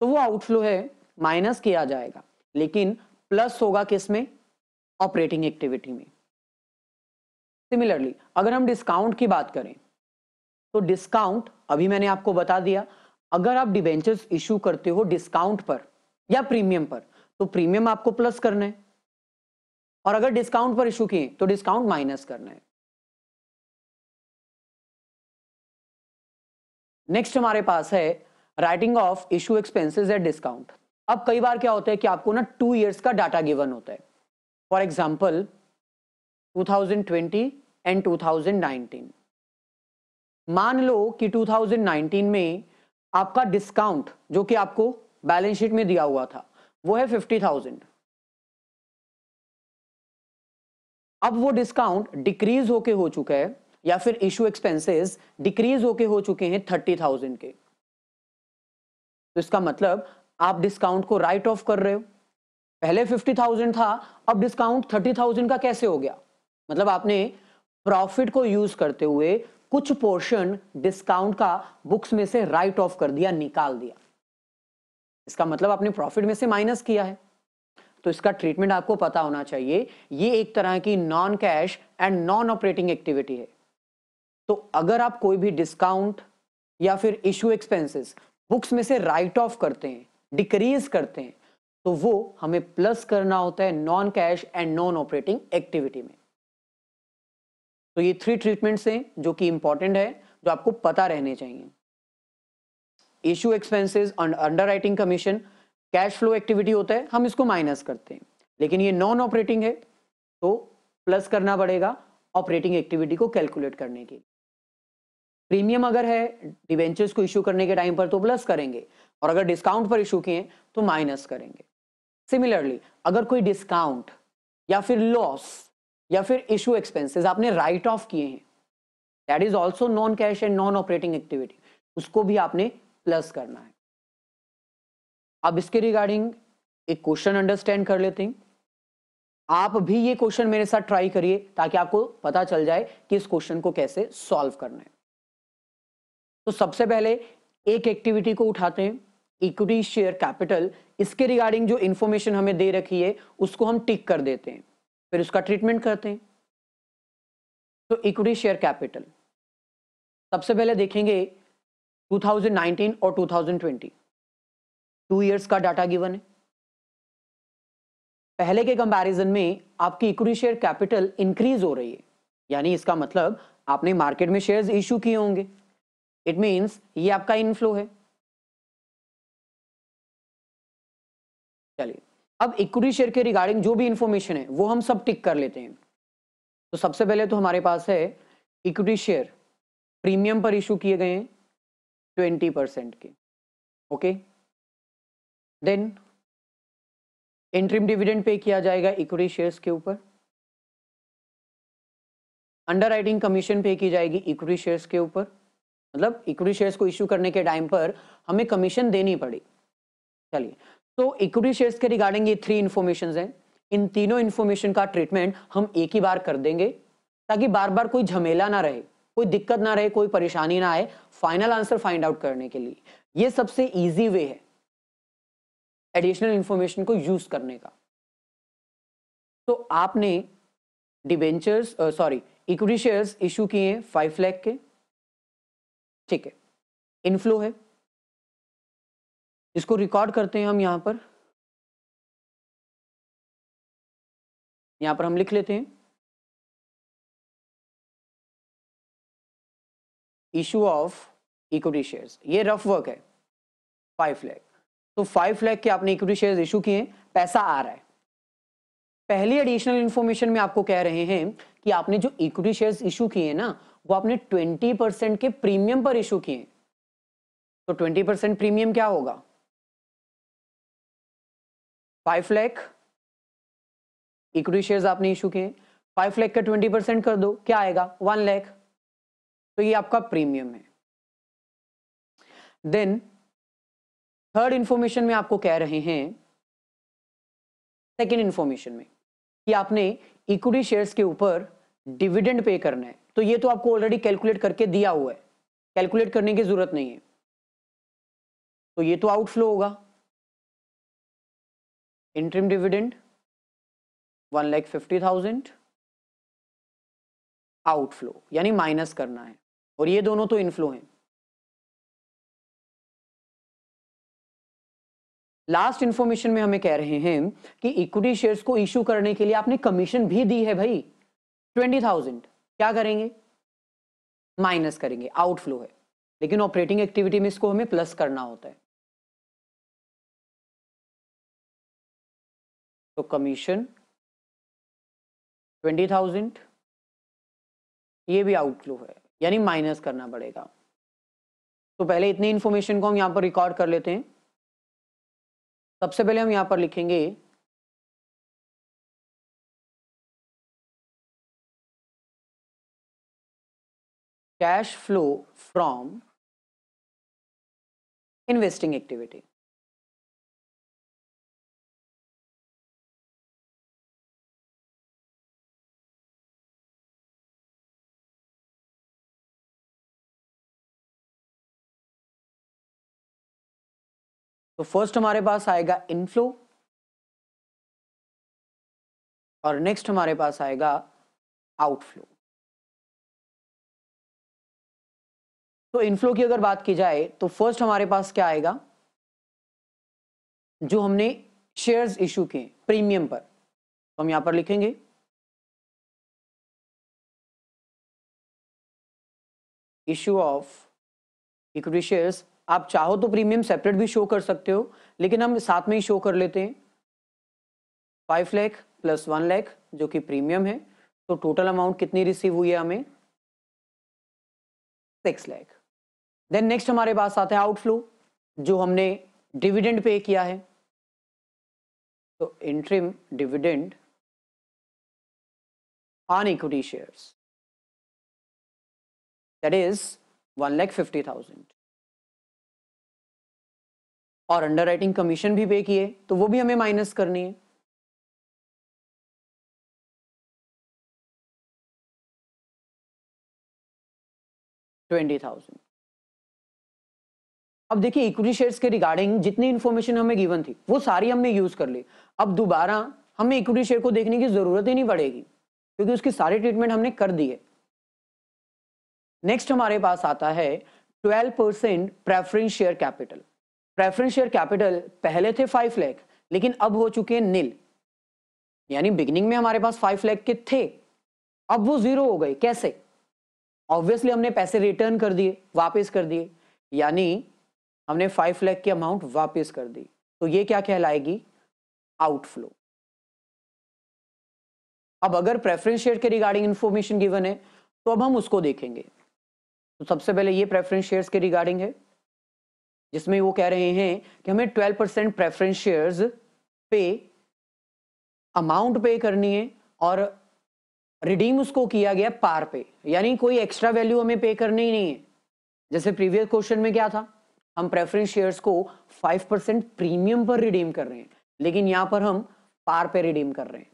तो वो आउटफ्लो है माइनस किया जाएगा लेकिन प्लस होगा किस में ऑपरेटिंग एक्टिविटी में सिमिलरली अगर हम डिस्काउंट की बात करें तो डिस्काउंट अभी मैंने आपको बता दिया अगर आप डिवेंचर्स इशू करते हो डिस्काउंट पर या प्रीमियम पर तो प्रीमियम आपको प्लस करना है और अगर डिस्काउंट पर इशू किए तो डिस्काउंट माइनस करना है नेक्स्ट हमारे पास है writing off issue expenses at discount अब कई बार क्या होता है कि आपको ना टू इयर्स का डाटा गिवन होता है फॉर एग्जांपल 2020 एंड मान लो कि 2019 में आपका डिस्काउंट जो कि आपको बैलेंस शीट में दिया हुआ था वो है 50,000 अब वो डिस्काउंट डिक्रीज होके हो चुका है या फिर इशू एक्सपेंसेस डिक्रीज होके हो चुके हैं 30,000 के तो इसका मतलब आप डिस्काउंट को राइट ऑफ कर रहे हो पहले 50,000 था अब डिस्काउंट 30,000 का कैसे हो गया मतलब आपने प्रॉफिट को यूज करते हुए कुछ पोर्शन डिस्काउंट का बुक्स में से राइट ऑफ कर दिया निकाल दिया इसका मतलब आपने प्रॉफिट में से माइनस किया है तो इसका ट्रीटमेंट आपको पता होना चाहिए ये एक तरह की non cash and non operating activity है तो अगर आप कोई भी डिस्काउंट या फिर इशू एक्सपेंसेस बुक्स में से राइट ऑफ करते हैं डिक्रीज करते हैं तो वो हमें प्लस करना होता है non cash and non operating activity में तो ये थ्री ट्रीटमेंट्स हैं जो कि इंपॉर्टेंट है जो आपको पता रहने चाहिए issue expenses underwriting commission cash flow activity होता है हम इसको माइनस करते हैं लेकिन ये नॉन ऑपरेटिंग है तो प्लस करना पड़ेगा ऑपरेटिंग एक्टिविटी को कैलकुलेट करने के लिए प्रीमियम अगर है डिवेंचर्स को इशू करने के टाइम पर तो प्लस करेंगे और अगर डिस्काउंट पर इशू किए तो माइनस करेंगे सिमिलरली अगर कोई डिस्काउंट या फिर लॉस या फिर इशू एक्सपेंसेस आपने राइट ऑफ किए हैं that is also non cash and non operating activity उसको भी आपने प्लस करना है अब इसके रिगार्डिंग एक क्वेश्चन अंडरस्टैंड कर लेते हैं आप भी ये क्वेश्चन मेरे साथ ट्राई करिए ताकि आपको पता चल जाए कि इस क्वेश्चन को कैसे सॉल्व करना है तो सबसे पहले एक एक्टिविटी को उठाते हैं इक्विटी शेयर कैपिटल इसके रिगार्डिंग जो इंफॉर्मेशन हमें दे रखी है उसको हम टिक कर देते हैं फिर उसका ट्रीटमेंट करते हैं तो इक्विटी शेयर कैपिटल सबसे पहले देखेंगे 2019 और 2020 टू इयर्स का डाटा गिवन है पहले के कंपैरिजन में आपकी इक्विटी शेयर कैपिटल इंक्रीज हो रही है यानी इसका मतलब आपने मार्केट में शेयर्स इश्यू किए होंगे इट मींस ये आपका इनफ्लो है चलिए अब इक्विटी शेयर के रिगार्डिंग जो भी इंफॉर्मेशन है वो हम सब टिक कर लेते हैं तो सबसे पहले तो हमारे पास है इक्विटी शेयर प्रीमियम पर इशू किए गए ट्वेंटी परसेंट के okay then interim dividend pay किया जाएगा इक्विटी शेयर्स के ऊपर अंडर राइटिंग कमीशन पे की जाएगी इक्विटी शेयर्स के ऊपर मतलब इक्विटी शेयर्स को इश्यू करने के टाइम पर हमें कमीशन देनी पड़ी चलिए तो इक्विटी शेयर्स के रिगार्डिंग ये थ्री इन्फॉर्मेशन हैं इन तीनों इन्फॉर्मेशन का ट्रीटमेंट हम एक ही बार कर देंगे ताकि बार बार कोई झमेला ना रहे कोई दिक्कत ना रहे कोई परेशानी ना आए फाइनल आंसर फाइंड आउट करने के लिए ये सबसे इजी वे है एडिशनल इंफॉर्मेशन को यूज करने का तो आपने debentures sorry equity shares issue किए हैं फाइव लैख के ठीक है इनफ्लो है इसको रिकॉर्ड करते हैं हम यहां पर यहां पर हम लिख लेते हैं इशू ऑफ इक्विटी शेयर्स ये रफ वर्क है फाइव लैख तो फाइव लैख के आपने इक्विटी शेयर्स इशू किए पैसा आ रहा है पहली एडिशनल इंफॉर्मेशन में आपको कह रहे हैं कि आपने जो इक्विटी शेयर्स इशू किए ना वो आपने 20 परसेंट के प्रीमियम पर इशू किए तो 20 परसेंट प्रीमियम क्या होगा फाइव लैख इक्विटी शेयर आपने इशू किए फाइव लैख का ट्वेंटी परसेंट कर दो क्या आएगा वन लैख तो ये आपका प्रीमियम है देन थर्ड इंफॉर्मेशन में आपको कह रहे हैं सेकेंड इंफॉर्मेशन में कि आपने इक्विटी शेयर्स के ऊपर डिविडेंड पे करना है तो ये तो आपको ऑलरेडी कैलकुलेट करके दिया हुआ है कैलकुलेट करने की जरूरत नहीं है तो ये तो आउटफ्लो होगा interim dividend one lakh fifty thousand outflow यानी माइनस करना है और ये दोनों तो इनफ्लो हैं लास्ट इंफॉर्मेशन में हमें कह रहे हैं कि इक्विटी शेयर्स को इश्यू करने के लिए आपने कमीशन भी दी है भाई ट्वेंटी थाउजेंड क्या करेंगे माइनस करेंगे आउटफ्लो है लेकिन ऑपरेटिंग एक्टिविटी में इसको हमें प्लस करना होता है तो कमीशन ट्वेंटी थाउजेंड ये भी आउटफ्लो है यानी माइनस करना पड़ेगा तो पहले इतनी इंफॉर्मेशन को हम यहाँ पर रिकॉर्ड कर लेते हैं सबसे पहले हम यहाँ पर लिखेंगे cash flow from investing activity तो फर्स्ट हमारे पास आएगा इनफ्लो और नेक्स्ट हमारे पास आएगा आउटफ्लो तो इनफ्लो की अगर बात की जाए तो फर्स्ट हमारे पास क्या आएगा जो हमने शेयर्स इशू किए प्रीमियम पर तो हम यहां पर लिखेंगे इशू ऑफ इक्विटी शेयर्स आप चाहो तो प्रीमियम सेपरेट भी शो कर सकते हो लेकिन हम साथ में ही शो कर लेते हैं five lakh plus one lakh जो कि प्रीमियम है तो टोटल अमाउंट कितनी रिसीव हुई है हमें सिक्स लैख देन नेक्स्ट हमारे पास आता है आउटफ्लो जो हमने डिविडेंड पे किया है तो interim dividend on equity shares is one lakh fifty thousand और अंडर कमीशन भी पे किए तो वो भी हमें माइनस करनी है ट्वेंटी थाउजेंड अब देखिए इक्विटी शेयर्स के रिगार्डिंग जितनी इन्फॉर्मेशन हमें गिवन थी वो सारी हमने यूज कर ली अब दोबारा हमें इक्विटी शेयर को देखने की जरूरत ही नहीं पड़ेगी क्योंकि उसकी सारी ट्रीटमेंट हमने कर दी है नेक्स्ट हमारे पास आता है 12% percent preference share capital preference share capital पहले थे फाइव लैख लेकिन अब हो चुके हैं नील यानी बिगिनिंग में हमारे पास फाइव लैख के थे अब वो जीरो हो गए कैसे ऑब्वियसली हमने पैसे रिटर्न कर दिए वापस कर दिए यानी हमने फाइव लैख की अमाउंट वापस कर दी तो ये क्या कहलाएगी आउटफ्लो अब अगर प्रेफरेंस शेयर के रिगार्डिंग इंफॉर्मेशन गिवन है तो अब हम उसको देखेंगे तो सबसे पहले ये प्रेफरेंस शेयर्स के रिगार्डिंग है जिसमें वो कह रहे हैं कि हमें 12 परसेंट प्रेफरेंस शेयर्स पे अमाउंट पे करनी है और रिडीम उसको किया गया पार पे यानी कोई एक्स्ट्रा वैल्यू हमें पे करनी ही नहीं है जैसे प्रीवियस क्वेश्चन में क्या था हम प्रेफरेंस शेयर्स को 5 परसेंट प्रीमियम पर रिडीम कर रहे हैं लेकिन यहाँ पर हम पार पे रिडीम कर रहे हैं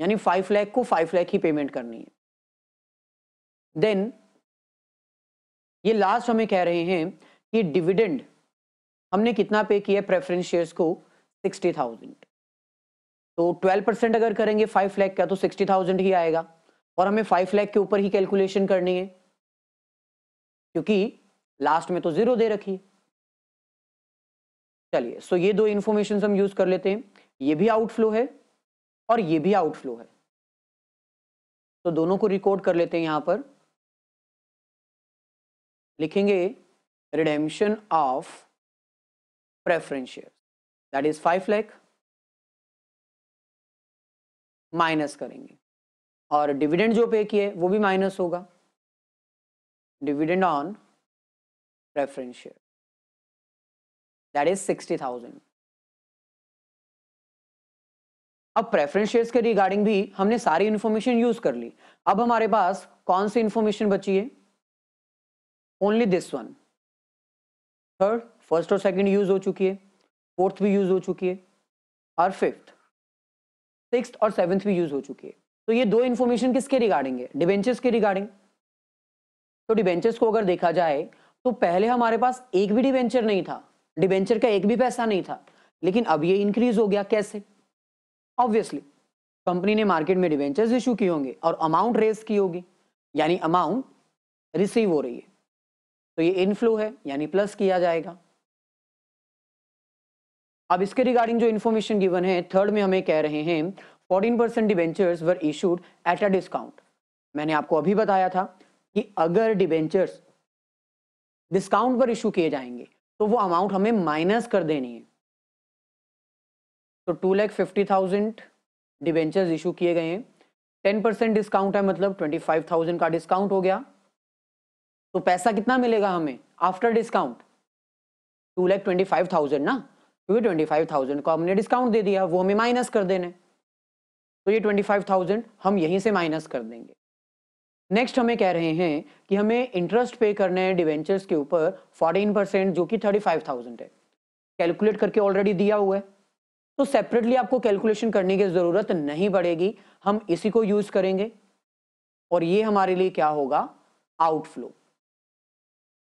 यानी फाइव लैख को फाइव लैख ही पेमेंट करनी है देन ये लास्ट हमें कह रहे हैं कि डिविडेंड हमने कितना पे किया प्रेफरेंस शेयर्स को सिक्सटी थाउजेंड तो ट्वेल्व परसेंट अगर करेंगे फाइव लैख का तो सिक्सटी थाउजेंड ही आएगा और हमें फाइव लैख के ऊपर ही कैलकुलेशन करनी है क्योंकि लास्ट में तो जीरो दे रखी है चलिए सो ये दो इन्फॉर्मेशन हम यूज कर लेते हैं ये भी आउटफ्लो है और ये भी आउटफ्लो है तो दोनों को रिकॉर्ड कर लेते हैं यहां पर लिखेंगे redemption of preference shares that is 5 lakh minus करेंगे और डिविडेंड जो पे किए वो भी माइनस होगा dividend on preference share that is sixty thousand अब प्रेफरेंस शेयर्स के रिगार्डिंग भी हमने सारी इंफॉर्मेशन यूज कर ली अब हमारे पास कौन सी इंफॉर्मेशन बची है only this one third first और सेकंड यूज हो चुकी है फोर्थ भी यूज हो चुकी है और फिफ्थ सिक्स और सेवन्थ भी यूज हो चुकी है तो ये दो इन्फॉर्मेशन किसके रिगार्डिंग है डिवेंचर्स के रिगार्डिंग तो डिवेंचर्स को अगर देखा जाए तो पहले हमारे पास एक भी डिवेंचर नहीं था डिवेंचर का एक भी पैसा नहीं था लेकिन अब ये इंक्रीज हो गया कैसे ऑब्वियसली कंपनी ने मार्केट में डिवेंचर्स इशू किए होंगे और अमाउंट रेज की होगी यानी अमाउंट रिसीव हो रही है तो ये इनफ्लो है यानी प्लस किया जाएगा अब इसके रिगार्डिंग जो इन्फॉर्मेशन गिवन है थर्ड में हमें कह रहे हैं 14 percent debentures were issued at a discount मैंने आपको अभी बताया था कि अगर डिबेंचर्स डिस्काउंट पर इशू किए जाएंगे तो वो अमाउंट हमें माइनस कर देनी है तो two lakh fifty thousand debentures issue किए गए हैं टेन परसेंट डिस्काउंट है मतलब ट्वेंटी फाइव थाउजेंड का डिस्काउंट हो गया तो पैसा कितना मिलेगा हमें after discount two lakh twenty five thousand ना क्योंकि ट्वेंटी फाइव थाउजेंड को हमने डिस्काउंट दे दिया वो हमें माइनस कर देने तो ये ट्वेंटी फाइव थाउजेंड हम यहीं से माइनस कर देंगे नेक्स्ट हमें कह रहे हैं कि हमें इंटरेस्ट पे करने हैं डिवेंचर्स के ऊपर फोर्टीन परसेंट जो कि थर्टी फाइव थाउजेंड है कैलकुलेट करके ऑलरेडी दिया हुआ है तो सेपरेटली आपको कैलकुलेशन करने की ज़रूरत नहीं पड़ेगी हम इसी को यूज़ करेंगे और ये हमारे लिए क्या होगा आउटफ्लो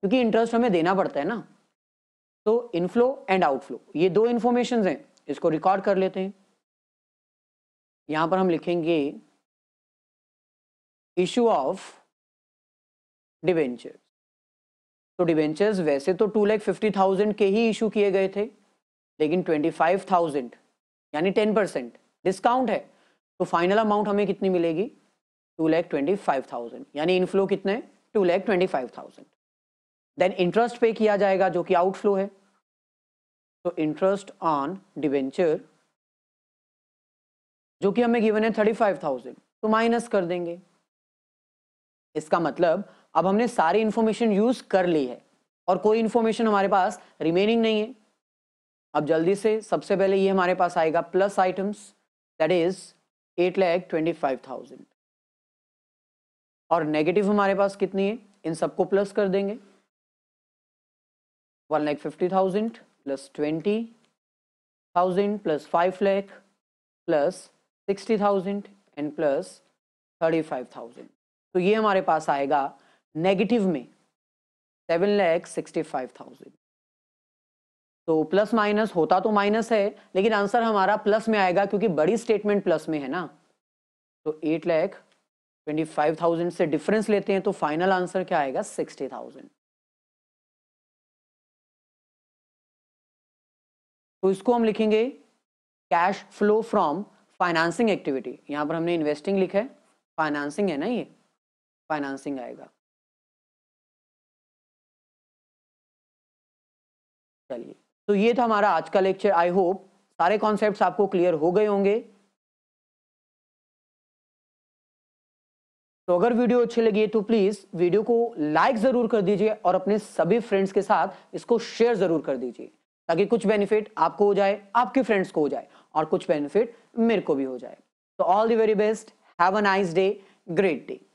क्योंकि इंटरेस्ट हमें देना पड़ता है ना तो इनफ्लो एंड आउटफ्लो ये दो इन्फॉर्मेशन हैं इसको रिकॉर्ड कर लेते हैं यहां पर हम लिखेंगे इशू ऑफ डिवेंचर्स तो डिवेंचर्स वैसे तो टू लैख फिफ्टी थाउजेंड के ही इशू किए गए थे लेकिन ट्वेंटी फाइव थाउजेंड यानी टेन परसेंट डिस्काउंट है तो फाइनल अमाउंट हमें कितनी मिलेगी two lakh twenty five thousand यानी इनफ्लो कितना है two lakh twenty five thousand then interest pay किया जाएगा जो कि आउटफ्लो है तो इंटरेस्ट ऑन डिवेंचर जो कि हमें गिवन है थर्टी फाइव थाउजेंड तो माइनस कर देंगे इसका मतलब अब हमने सारी इंफॉर्मेशन यूज कर ली है और कोई इंफॉर्मेशन हमारे पास रिमेनिंग नहीं है अब जल्दी से सबसे पहले ये हमारे पास आएगा plus items that is eight lakh twenty five thousand और नेगेटिव हमारे पास कितनी है इन सबको प्लस कर देंगे one lakh fifty thousand plus twenty thousand plus five lakh plus sixty thousand and plus thirty five thousand तो ये हमारे पास आएगा नेगेटिव में seven lakh sixty five thousand तो प्लस माइनस होता तो माइनस है लेकिन आंसर हमारा प्लस में आएगा क्योंकि बड़ी स्टेटमेंट प्लस में है ना तो eight lakh twenty five thousand से डिफरेंस लेते हैं तो फाइनल आंसर क्या आएगा सिक्सटी थाउजेंड तो इसको हम लिखेंगे cash flow from financing activity यहां पर हमने इन्वेस्टिंग लिखा है फाइनेंसिंग है ना ये फाइनेंसिंग आएगा चलिए तो ये था हमारा आज का लेक्चर आई होप सारे कॉन्सेप्ट्स आपको क्लियर हो गए होंगे तो अगर वीडियो अच्छी लगी तो प्लीज वीडियो को लाइक जरूर कर दीजिए और अपने सभी फ्रेंड्स के साथ इसको शेयर जरूर कर दीजिए ताकि कुछ बेनिफिट आपको हो जाए आपके फ्रेंड्स को हो जाए और कुछ बेनिफिट मेरे को भी हो जाए तो all the very best have a nice day great day